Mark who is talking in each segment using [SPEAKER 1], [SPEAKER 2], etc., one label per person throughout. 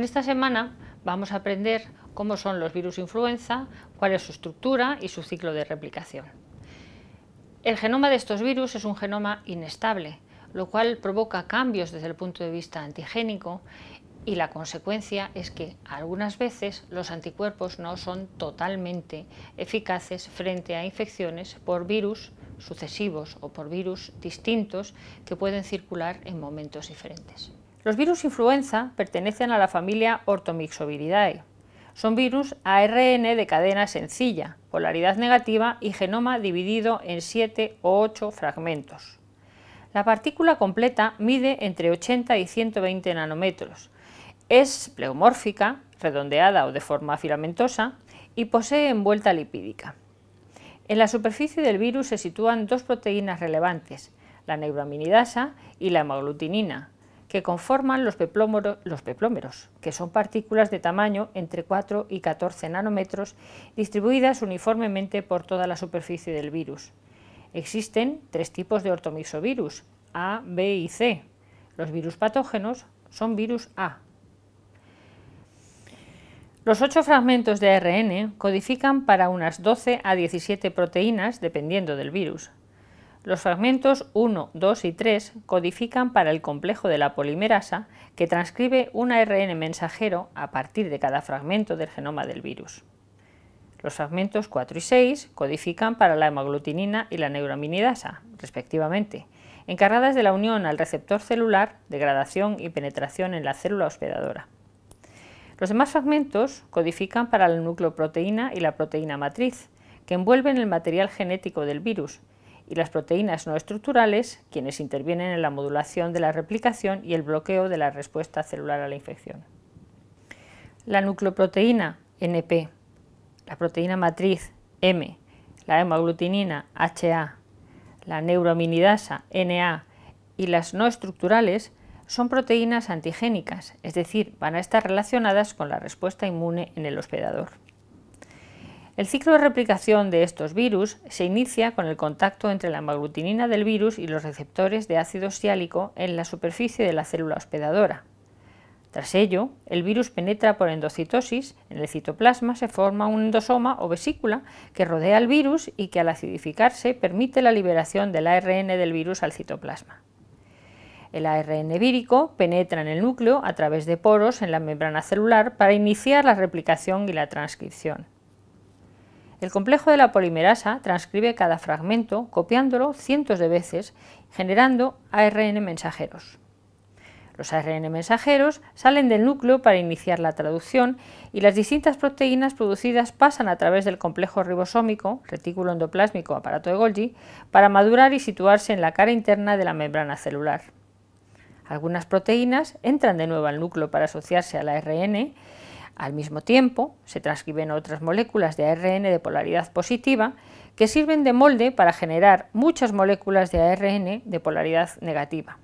[SPEAKER 1] En esta semana vamos a aprender cómo son los virus influenza, cuál es su estructura y su ciclo de replicación. El genoma de estos virus es un genoma inestable, lo cual provoca cambios desde el punto de vista antigénico y la consecuencia es que algunas veces los anticuerpos no son totalmente eficaces frente a infecciones por virus sucesivos o por virus distintos que pueden circular en momentos diferentes. Los virus influenza pertenecen a la familia Orthomyxoviridae. Son virus ARN de cadena sencilla, polaridad negativa y genoma dividido en 7 o 8 fragmentos. La partícula completa mide entre 80 y 120 nanómetros. Es pleomórfica, redondeada o de forma filamentosa, y posee envuelta lipídica. En la superficie del virus se sitúan dos proteínas relevantes, la neuraminidasa y la hemaglutinina, que conforman los, peplómeros, que son partículas de tamaño entre 4 y 14 nanómetros distribuidas uniformemente por toda la superficie del virus. Existen tres tipos de ortomisovirus, A, B y C. Los virus patógenos son virus A. Los ocho fragmentos de ARN codifican para unas 12 a 17 proteínas dependiendo del virus. Los fragmentos 1, 2 y 3 codifican para el complejo de la polimerasa que transcribe un ARN mensajero a partir de cada fragmento del genoma del virus. Los fragmentos 4 y 6 codifican para la hemaglutinina y la neuraminidasa, respectivamente, encargadas de la unión al receptor celular, degradación y penetración en la célula hospedadora. Los demás fragmentos codifican para la nucleoproteína y la proteína matriz, que envuelven el material genético del virus, y las proteínas no estructurales, quienes intervienen en la modulación de la replicación y el bloqueo de la respuesta celular a la infección. La nucleoproteína NP, la proteína matriz M, la hemaglutinina HA, la neuraminidasa NA y las no estructurales son proteínas antigénicas, es decir, van a estar relacionadas con la respuesta inmune en el hospedador. El ciclo de replicación de estos virus se inicia con el contacto entre la maglutinina del virus y los receptores de ácido siálico en la superficie de la célula hospedadora. Tras ello, el virus penetra por endocitosis, en el citoplasma se forma un endosoma o vesícula que rodea al virus y que al acidificarse permite la liberación del ARN del virus al citoplasma. El ARN vírico penetra en el núcleo a través de poros en la membrana celular para iniciar la replicación y la transcripción. El complejo de la polimerasa transcribe cada fragmento copiándolo cientos de veces, generando ARN mensajeros. Los ARN mensajeros salen del núcleo para iniciar la traducción y las distintas proteínas producidas pasan a través del complejo ribosómico, retículo endoplásmico, aparato de Golgi, para madurar y situarse en la cara interna de la membrana celular. Algunas proteínas entran de nuevo al núcleo para asociarse al ARN al mismo tiempo, se transcriben otras moléculas de ARN de polaridad positiva que sirven de molde para generar muchas moléculas de ARN de polaridad negativa.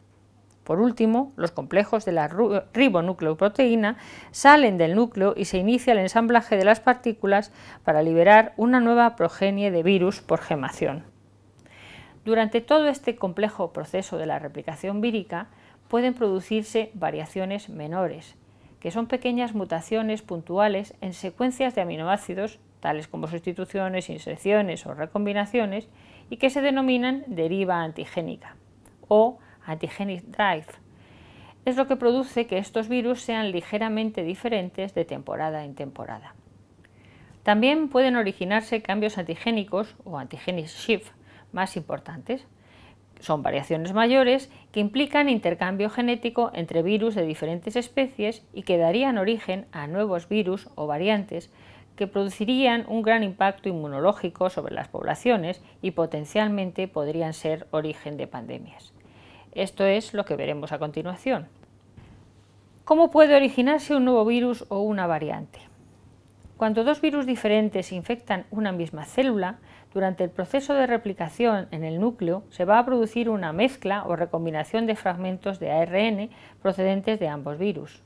[SPEAKER 1] Por último, los complejos de la ribonucleoproteína salen del núcleo y se inicia el ensamblaje de las partículas para liberar una nueva progenie de virus por gemación. Durante todo este complejo proceso de la replicación vírica pueden producirse variaciones menores, que son pequeñas mutaciones puntuales en secuencias de aminoácidos, tales como sustituciones, inserciones o recombinaciones, y que se denominan deriva antigénica o antigenic drive. Es lo que produce que estos virus sean ligeramente diferentes de temporada en temporada. También pueden originarse cambios antigénicos o antigenic shift más importantes, son variaciones mayores que implican intercambio genético entre virus de diferentes especies y que darían origen a nuevos virus o variantes que producirían un gran impacto inmunológico sobre las poblaciones y potencialmente podrían ser origen de pandemias. Esto es lo que veremos a continuación. ¿Cómo puede originarse un nuevo virus o una variante? Cuando dos virus diferentes infectan una misma célula, durante el proceso de replicación en el núcleo se va a producir una mezcla o recombinación de fragmentos de ARN procedentes de ambos virus.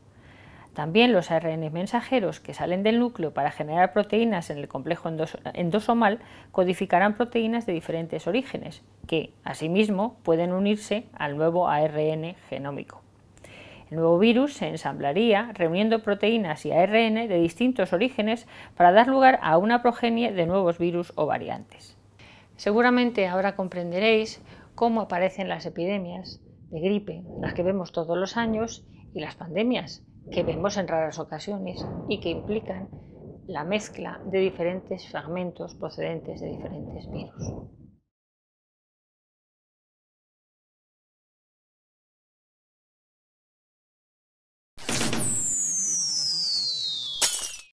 [SPEAKER 1] También los ARN mensajeros que salen del núcleo para generar proteínas en el complejo endosomal codificarán proteínas de diferentes orígenes, que, asimismo, pueden unirse al nuevo ARN genómico. El nuevo virus se ensamblaría reuniendo proteínas y ARN de distintos orígenes para dar lugar a una progenie de nuevos virus o variantes. Seguramente ahora comprenderéis cómo aparecen las epidemias de gripe, las que vemos todos los años, y las pandemias, que vemos en raras ocasiones y que implican la mezcla de diferentes fragmentos procedentes de diferentes virus.